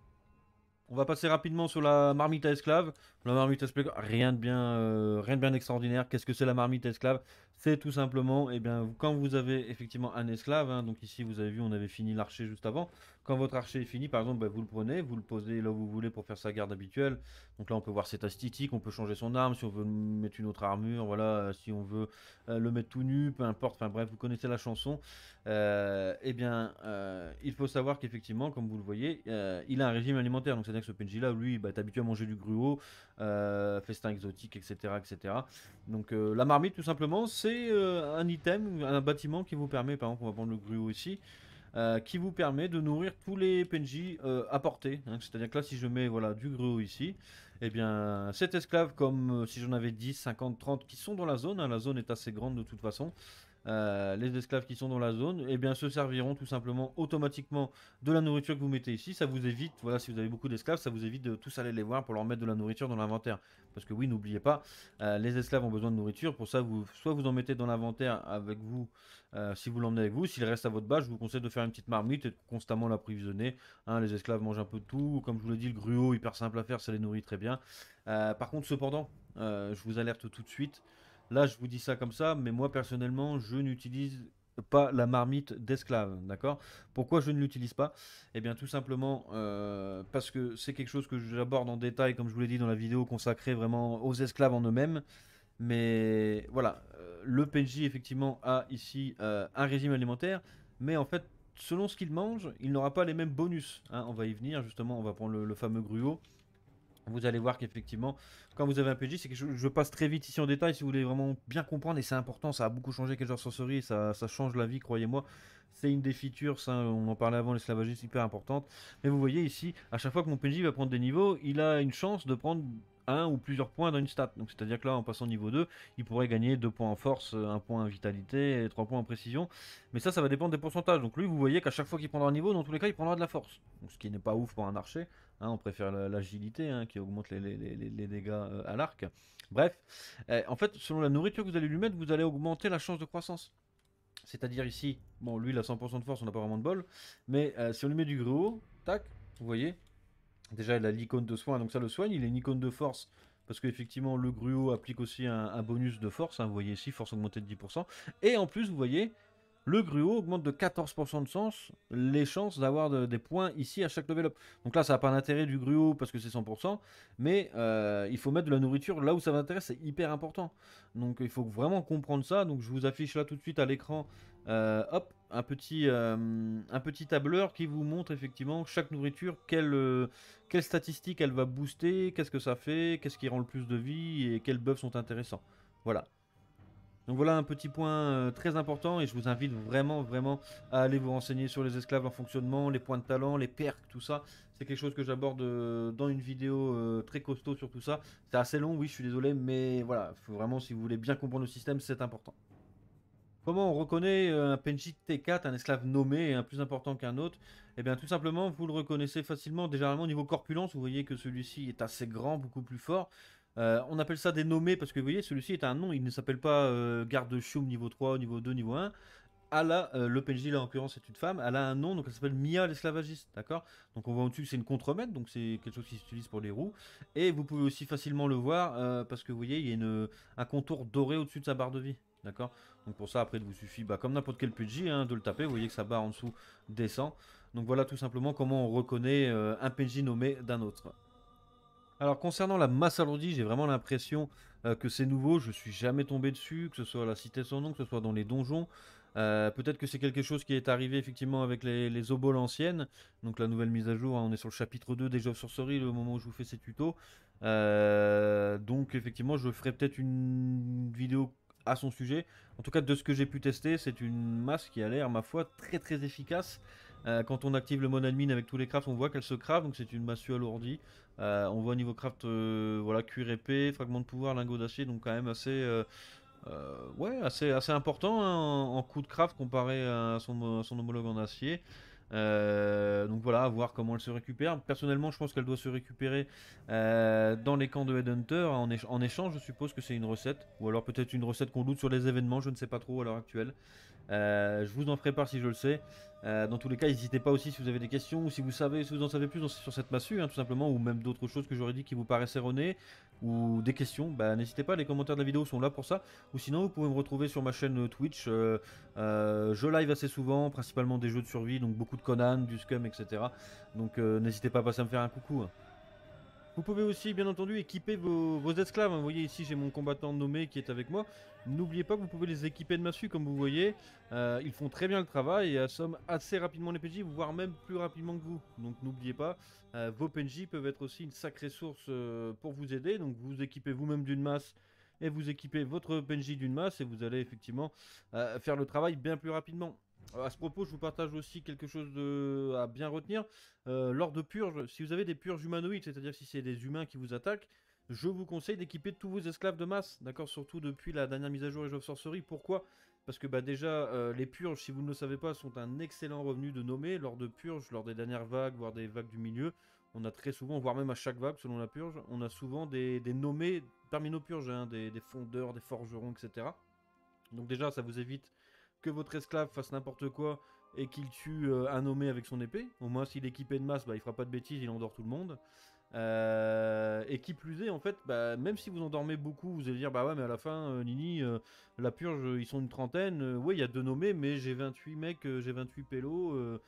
On va passer rapidement sur la marmite esclave. La marmite à esclave, rien de bien, euh, rien de bien extraordinaire. Qu'est-ce que c'est la marmite esclave C'est tout simplement, et eh bien, quand vous avez effectivement un esclave, hein, donc ici vous avez vu, on avait fini l'archer juste avant, quand votre archer est fini, par exemple, bah, vous le prenez, vous le posez là où vous voulez pour faire sa garde habituelle. Donc là, on peut voir cette astitique, on peut changer son arme si on veut mettre une autre armure, voilà, euh, si on veut euh, le mettre tout nu, peu importe. Enfin bref, vous connaissez la chanson. Euh, eh bien, il faut savoir qu'effectivement, comme vous le voyez, il a un régime alimentaire. Donc c'est-à-dire que ce PNJ là, lui, bah, est habitué à manger du gruau, festin exotique, etc., etc. Donc la marmite, tout simplement, c'est un item, un bâtiment qui vous permet, par exemple, on va prendre le gruau ici. Euh, qui vous permet de nourrir tous les PNJ euh, à apportés. Hein. C'est-à-dire que là, si je mets voilà, du gruau ici, eh bien, cet esclave, comme euh, si j'en avais 10, 50, 30 qui sont dans la zone, hein. la zone est assez grande de toute façon, euh, les esclaves qui sont dans la zone, eh bien, se serviront tout simplement automatiquement de la nourriture que vous mettez ici. Ça vous évite, voilà, si vous avez beaucoup d'esclaves, ça vous évite de tous aller les voir pour leur mettre de la nourriture dans l'inventaire. Parce que oui, n'oubliez pas, euh, les esclaves ont besoin de nourriture. Pour ça, vous, soit vous en mettez dans l'inventaire avec vous, euh, si vous l'emmenez avec vous. S'il reste à votre base, je vous conseille de faire une petite marmite et de constamment l'approvisionner. Hein, les esclaves mangent un peu tout. Comme je vous l'ai dit, le gruau, hyper simple à faire, ça les nourrit très bien. par contre, cependant, je vous alerte tout de suite. Là, je vous dis ça comme ça, mais moi personnellement, je n'utilise pas la marmite d'esclave, d'accord Pourquoi je ne l'utilise pas Eh bien tout simplement euh, parce que c'est quelque chose que j'aborde en détail, comme je vous l'ai dit dans la vidéo consacrée vraiment aux esclaves en eux-mêmes. Mais voilà, euh, le PNJ effectivement a ici euh, un régime alimentaire, mais en fait, selon ce qu'il mange, il n'aura pas les mêmes bonus. Hein. on va y venir justement, on va prendre le, le fameux gruau. Vous allez voir qu'effectivement, quand vous avez un PJ, c'est que je, passe très vite ici en détail si vous voulez vraiment bien comprendre, et c'est important, ça a beaucoup changé Quel genre sorcerie, ça, change la vie, croyez-moi. C'est une des features, ça, on en parlait avant, l'esclavagisme super importante. Mais vous voyez ici, à chaque fois que mon PJ va prendre des niveaux, il a une chance de prendre un ou plusieurs points dans une stat. Donc c'est-à-dire que là, en passant au niveau 2, il pourrait gagner deux points en force, un point en vitalité et 3 points en précision. Mais ça, ça va dépendre des pourcentages. Donc lui, vous voyez qu'à chaque fois qu'il prendra un niveau, dans tous les cas, il prendra de la force. ce qui n'est pas ouf pour un archer. Hein, on préfère l'agilité hein, qui augmente les, dégâts euh, à l'arc. Bref, eh, en fait, selon la nourriture que vous allez lui mettre, vous allez augmenter la chance de croissance. C'est-à-dire ici, bon, lui, il a 100% de force, on n'a pas vraiment de bol. Mais euh, si on lui met du gros, tac, vous voyez, Déjà, il a l'icône de soin, donc ça le soigne. Il est une icône de force, parce qu'effectivement, le gruau applique aussi un, bonus de force. Hein, vous voyez ici, force augmentée de 10%. Et en plus, vous voyez, le gruau augmente de 14% de sens les chances d'avoir des points ici à chaque level up. Donc là, ça n'a pas l'intérêt du gruau parce que c'est 100%, mais euh, il faut mettre de la nourriture là où ça m'intéresse, c'est hyper important. Donc il faut vraiment comprendre ça. Donc je vous affiche là tout de suite à l'écran euh, hop, euh, un petit, tableur qui vous montre effectivement chaque nourriture, quelle, euh, quelle statistique elle va booster, qu'est-ce que ça fait, qu'est-ce qui rend le plus de vie et quels buffs sont intéressants. Voilà. Donc voilà un petit point très important et je vous invite vraiment vraiment à aller vous renseigner sur les esclaves, en fonctionnement, les points de talent, les perks, tout ça. C'est quelque chose que j'aborde dans une vidéo très costaud sur tout ça. C'est assez long, oui, je suis désolé, mais voilà, faut vraiment si vous voulez bien comprendre le système, c'est important. Comment on reconnaît euh, un Penji T4, un esclave nommé et un plus important qu'un autre Eh bien tout simplement, vous le reconnaissez facilement, généralement au niveau corpulence, vous voyez que celui-ci est assez grand, beaucoup plus fort. Euh, on appelle ça des nommés parce que vous voyez, celui-ci est un nom, il ne s'appelle pas euh, garde choum niveau 3, niveau 2, niveau 1. Ala, la, le Penji là en l'occurrence c'est une femme, elle a un nom, donc elle s'appelle Mia l'esclavagiste, d'accord Donc on voit au-dessus que c'est une contre-mède, donc c'est quelque chose qui s'utilise pour les roues. Et vous pouvez aussi facilement le voir parce que vous voyez, il y a un contour doré au-dessus de sa barre de vie, d'accord donc pour ça, après, il vous suffit, bah, comme n'importe quel PJ, hein, de le taper. Vous voyez que ça barre en dessous descend. Donc voilà tout simplement comment on reconnaît euh, un PJ nommé d'un autre. Alors concernant la masse alourdie, j'ai vraiment l'impression euh, que c'est nouveau. Je suis jamais tombé dessus, que ce soit à la cité sans nom, que ce soit dans les donjons. Euh, peut-être que c'est quelque chose qui est arrivé effectivement avec les, oboles anciennes. Donc la nouvelle mise à jour, hein, on est sur le chapitre 2 des Jeux sorceries le moment où je vous fais ces tutos. donc effectivement, je ferai peut-être une vidéo à son sujet. En tout cas, de ce que j'ai pu tester, c'est une masse qui a l'air, ma foi, très très efficace. Euh, quand on active le mode admin avec tous les crafts, on voit qu'elle se crave, donc c'est une massue alourdie. Euh, on voit niveau craft, euh, voilà, cuir épais, fragment de pouvoir, lingot d'acier, donc quand même assez, ouais, assez, assez important hein, en, coup de craft comparé à son homologue en acier. Euh, donc voilà, à voir comment elle se récupère. Personnellement, je pense qu'elle doit se récupérer euh, dans les camps de Headhunter. Hein, en, échange, je suppose que c'est une recette. Ou alors peut-être une recette qu'on doute sur les événements, je ne sais pas trop à l'heure actuelle. Euh, je vous en ferai part si je le sais. Euh, dans tous les cas, n'hésitez pas aussi si vous avez des questions ou si vous savez, si vous en savez plus sur cette massue, hein, tout simplement, ou même d'autres choses que j'aurais dit qui vous paraissent erronées, ou des questions, bah, n'hésitez pas, les commentaires de la vidéo sont là pour ça. Ou sinon, vous pouvez me retrouver sur ma chaîne Twitch. Euh, je live assez souvent, principalement des jeux de survie, donc beaucoup de Conan, du Scum, etc. Donc n'hésitez pas à passer me faire un coucou. Hein. Vous pouvez aussi, bien entendu, équiper vos, esclaves. Vous voyez ici, j'ai mon combattant nommé qui est avec moi. N'oubliez pas que vous pouvez les équiper de massue, comme vous voyez. Euh, ils font très bien le travail et assomment assez rapidement les PJ, voire même plus rapidement que vous. Donc n'oubliez pas, euh, vos PNJ peuvent être aussi une sacrée source euh, pour vous aider. Donc vous équipez vous-même d'une masse et vous équipez votre PNJ d'une masse et vous allez effectivement faire le travail bien plus rapidement. Euh, à ce propos, je vous partage aussi quelque chose à bien retenir. Euh, lors de purges, si vous avez des purges humanoïdes, c'est-à-dire si c'est des humains qui vous attaquent, je vous conseille d'équiper tous vos esclaves de masse, d'accord Surtout depuis la dernière mise à jour Age de sorcerie. Pourquoi Parce que bah, déjà, euh, les purges, si vous ne le savez pas, sont un excellent revenu de nommer Lors de purges, lors des dernières vagues, voire des vagues du milieu, on a très souvent, voire même à chaque vague, selon la purge, on a souvent des, nommés parmi nos purges, hein, des, fondeurs, des forgerons, etc. Donc déjà, ça vous évite que votre esclave fasse n'importe quoi et qu'il tue euh, un nommé avec son épée. Au moins, s'il est équipé de masse, bah, il fera pas de bêtises, il endort tout le monde. Euh, et qui plus est, en fait, bah, même si vous endormez beaucoup, vous allez dire Bah ouais, mais à la fin, euh, Nini, la purge, ils sont une trentaine. Ouais, il y a deux nommés, mais j'ai 28 mecs, j'ai 28 pélos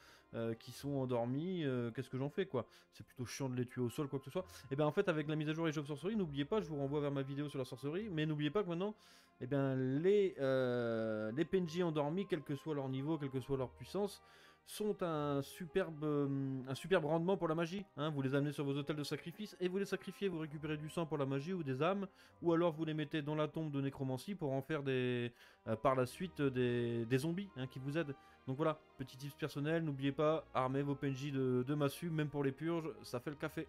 qui sont endormis. Qu'est-ce que j'en fais, quoi C'est plutôt chiant de les tuer au sol, quoi que ce soit. Et eh bien, en fait, avec la mise à jour et of sorcery n'oubliez pas, je vous renvoie vers ma vidéo sur la sorcerie, mais n'oubliez pas que maintenant, eh bien, les, euh, les PNJ endormis, quel que soit leur niveau, quelle que soit leur puissance, sont un superbe, euh, un superbe rendement pour la magie. Hein. Vous les amenez sur vos hôtels de sacrifice et vous les sacrifiez, vous récupérez du sang pour la magie ou des âmes, ou alors vous les mettez dans la tombe de nécromancie pour en faire des, euh, par la suite des, des zombies hein, qui vous aident. Donc voilà, petit tips personnel, n'oubliez pas, armez vos PNJ de, de massue, même pour les purges, ça fait le café.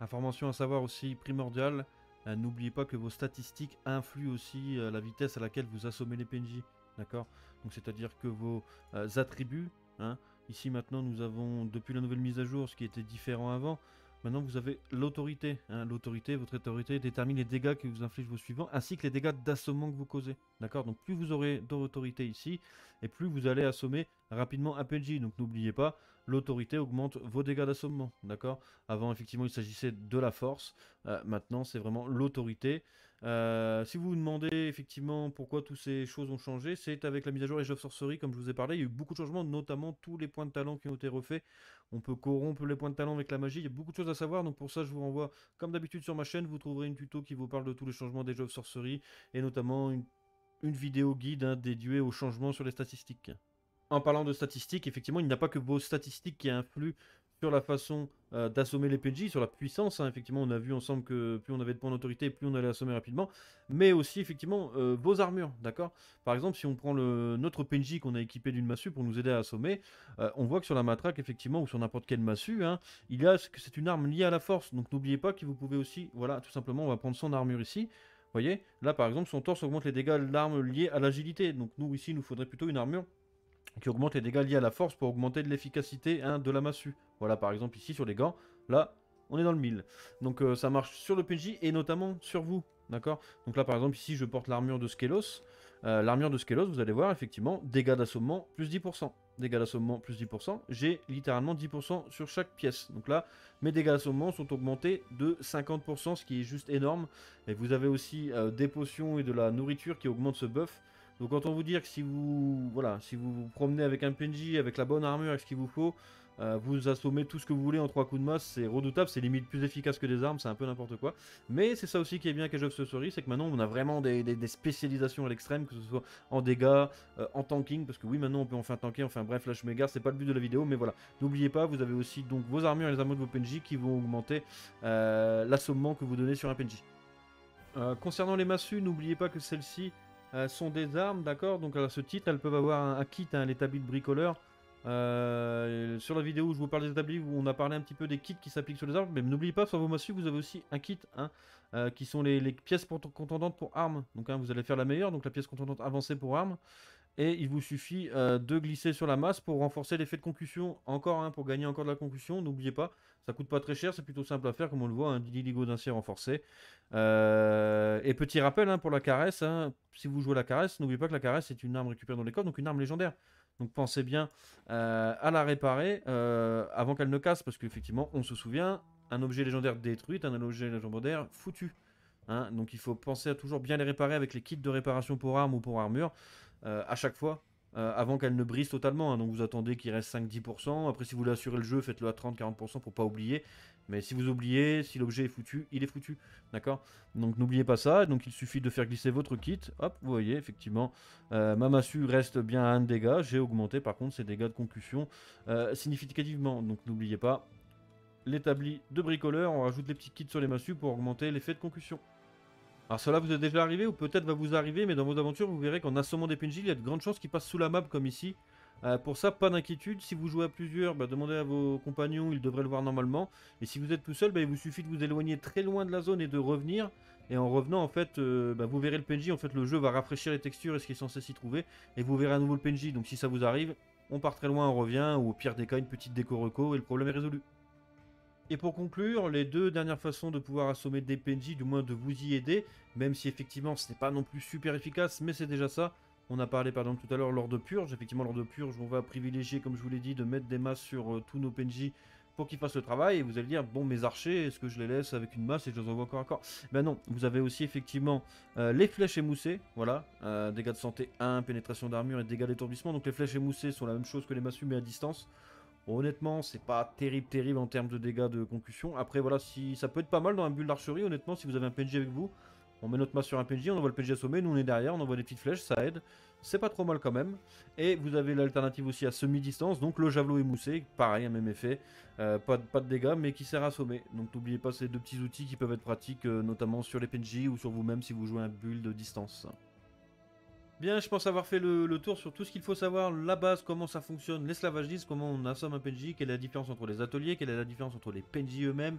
Information à savoir aussi primordiale, euh, n'oubliez pas que vos statistiques influent aussi euh, la vitesse à laquelle vous assommez les PNJ. D'accord Donc c'est-à-dire que vos euh, attributs, hein, ici maintenant nous avons depuis la nouvelle mise à jour ce qui était différent avant, Maintenant, vous avez l'autorité. Hein, l'autorité, votre autorité détermine les dégâts que vous infligez vos suivants, ainsi que les dégâts d'assommement que vous causez. D'accord Donc, plus vous aurez d'autorité ici, et plus vous allez assommer rapidement un PNJ. Donc, n'oubliez pas, l'autorité augmente vos dégâts d'assommement, d'accord Avant, effectivement, il s'agissait de la force, euh, maintenant, c'est vraiment l'autorité. Euh, si vous vous demandez, effectivement, pourquoi toutes ces choses ont changé, c'est avec la mise à jour jeux de Sorcery, comme je vous ai parlé, il y a eu beaucoup de changements, notamment tous les points de talent qui ont été refaits. On peut corrompre les points de talent avec la magie, il y a beaucoup de choses à savoir, donc pour ça, je vous renvoie, comme d'habitude, sur ma chaîne, vous trouverez une tuto qui vous parle de tous les changements des jeux de Sorcery, et notamment une vidéo guide hein, dédiée aux changements sur les statistiques en parlant de statistiques, effectivement, il n'y a pas que vos statistiques qui influent sur la façon euh, d'assommer les PJ, sur la puissance. Hein. Effectivement, on a vu ensemble que plus on avait de points d'autorité, plus on allait assommer rapidement. Mais aussi, effectivement, euh, vos armures, d'accord Par exemple, si on prend le, notre PNJ qu'on a équipé d'une massue pour nous aider à assommer, euh, on voit que sur la matraque, effectivement, ou sur n'importe quelle massue, hein, il y a que c'est une arme liée à la force. Donc n'oubliez pas que vous pouvez aussi, voilà, tout simplement, on va prendre son armure ici Vous voyez, là par exemple son torse augmente les dégâts de l'arme liée à l'agilité. Donc nous ici, il nous faudrait plutôt une armure qui augmente les dégâts liés à la force pour augmenter de l'efficacité hein, de la massue. Voilà, par exemple, ici sur les gants, là, on est dans le 1000. Donc euh, ça marche sur le PJ et notamment sur vous, d'accord Donc là, par exemple, ici, je porte l'armure de Skelos. Euh, l'armure de Skelos, vous allez voir, effectivement, dégâts d'assommement, plus 10%. Dégâts d'assommement, plus 10%. J'ai littéralement 10% sur chaque pièce. Donc là, mes dégâts d'assommement sont augmentés de 50%, ce qui est juste énorme. Et vous avez aussi euh, des potions et de la nourriture qui augmentent ce buff. Donc quand on vous dire que si vous, voilà, si vous vous promenez avec un PNJ, avec la bonne armure, avec ce qu'il vous faut, euh, vous assommez tout ce que vous voulez en trois coups de masse, c'est redoutable, c'est limite plus efficace que des armes, c'est un peu n'importe quoi. Mais c'est ça aussi qui est bien avec Age of c'est que maintenant on a vraiment des, spécialisations à l'extrême, que ce soit en dégâts, euh, en tanking, parce que oui maintenant on peut enfin tanker, enfin bref, flash méga, c'est pas le but de la vidéo, mais voilà. N'oubliez pas, vous avez aussi donc vos armures et les armures de vos PNJ qui vont augmenter euh, l'assommement que vous donnez sur un PNJ. concernant les massues, n'oubliez pas que celle ci euh, sont des armes, d'accord Donc à ce titre, elles peuvent avoir un, kit, hein, l'établi de bricoleur. Euh, sur la vidéo où je vous parle des établis, où on a parlé un petit peu des kits qui s'appliquent sur les armes, mais n'oubliez pas, sur vos massues, vous avez aussi un kit, hein, euh, qui sont les, pièces contendantes pour armes. Donc hein, vous allez faire la meilleure, donc la pièce contendante avancée pour armes et il vous suffit euh, de glisser sur la masse pour renforcer l'effet de concussion, encore hein, pour gagner encore de la concussion, n'oubliez pas, ça coûte pas très cher, c'est plutôt simple à faire comme on le voit, un hein, d'un d'acier renforcé. Euh, et petit rappel hein, pour la caresse, hein, si vous jouez la caresse, n'oubliez pas que la caresse est une arme récupérée dans les cordes, donc une arme légendaire. Donc pensez bien euh, à la réparer avant qu'elle ne casse, parce qu'effectivement, on se souvient, un objet légendaire détruit, un objet légendaire foutu. donc il faut penser à toujours bien les réparer avec les kits de réparation pour armes ou pour armure. Euh, à chaque fois. Euh, avant qu'elle ne brise totalement. Hein. donc vous attendez qu'il reste 5-10%. Après, si vous voulez assurer le jeu, faites-le à 30-40% pour pas oublier. Mais si vous oubliez, si l'objet est foutu, il est foutu. D'accord Donc n'oubliez pas ça. Donc il suffit de faire glisser votre kit. Hop, vous voyez, effectivement, euh, ma massue reste bien à 1 dégât. J'ai augmenté par contre ses dégâts de concussion significativement. Donc n'oubliez pas l'établi de bricoleur. On rajoute les petits kits sur les massues pour augmenter l'effet de concussion. Alors cela vous est déjà arrivé ou peut-être va vous arriver, mais dans vos aventures, vous verrez qu'en assommant des PNJ, il y a de grandes chances qu'ils passent sous la map comme ici. Euh, pour ça, pas d'inquiétude. Si vous jouez à plusieurs, bah, demandez à vos compagnons, ils devraient le voir normalement. Et si vous êtes tout seul, bah, il vous suffit de vous éloigner très loin de la zone et de revenir. Et en revenant, en fait, euh, bah, vous verrez le PNJ. En fait, le jeu va rafraîchir les textures et ce qui est censé s'y trouver. Et vous verrez à nouveau le PNJ. Donc si ça vous arrive, on part très loin, on revient. Ou au pire des cas, une petite déco reco et le problème est résolu. Et pour conclure, les deux dernières façons de pouvoir assommer des PNJ, du moins de vous y aider, même si effectivement ce n'est pas non plus super efficace, mais c'est déjà ça. On a parlé par exemple tout à l'heure lors de purge, effectivement lors de purge on va privilégier comme je vous l'ai dit de mettre des masses sur euh, tous nos PNJ pour qu'ils fassent le travail et vous allez dire bon mes archers est-ce que je les laisse avec une masse et je les envoie encore encore Ben non, vous avez aussi effectivement euh, les flèches émoussées, voilà, euh, dégâts de santé 1, pénétration d'armure et dégâts d'étourdissement, donc les flèches émoussées sont la même chose que les masses fumées à distance. Honnêtement, c'est pas terrible, terrible en termes de dégâts de concussion. Après, voilà, si ça peut être pas mal dans un build d'archerie, honnêtement, si vous avez un PNJ avec vous, on met notre masse sur un PNJ, on envoie le PNJ assommer, nous on est derrière, on envoie des petites flèches, ça aide. C'est pas trop mal quand même. Et vous avez l'alternative aussi à semi-distance, donc le javelot émoussé, pareil, un même effet. Euh, pas, de, pas, de dégâts, mais qui sert à assommer. Donc n'oubliez pas ces deux petits outils qui peuvent être pratiques, euh, notamment sur les PNJ ou sur vous-même si vous jouez un bulle de distance. Bien, je pense avoir fait le, tour sur tout ce qu'il faut savoir, la base, comment ça fonctionne, l'esclavagisme, comment on assomme un PNJ, quelle est la différence entre les ateliers, quelle est la différence entre les PNJ eux-mêmes,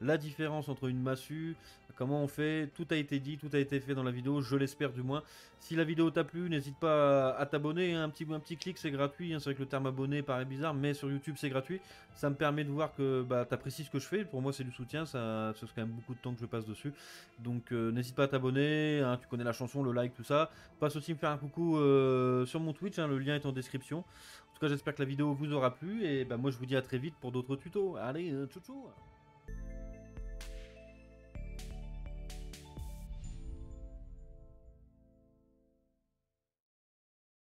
la différence entre une massue, comment on fait. Tout a été dit, tout a été fait dans la vidéo, je l'espère du moins. Si la vidéo t'a plu, n'hésite pas à t'abonner, hein. un, petit, un petit clic, c'est gratuit. Hein. c'est vrai que le terme abonné paraît bizarre, mais sur YouTube c'est gratuit. Ça me permet de voir que bah, t'apprécies ce que je fais. Pour moi c'est du soutien, ça, c'est quand même beaucoup de temps que je passe dessus. Donc euh, n'hésite pas à t'abonner, hein. tu connais la chanson, le like, tout ça. Passe aussi me faire un coucou euh, sur mon Twitch, le lien est en description. En tout cas j'espère que la vidéo vous aura plu et bah, moi je vous dis à très vite pour d'autres tutos. Allez, tout euh, tchou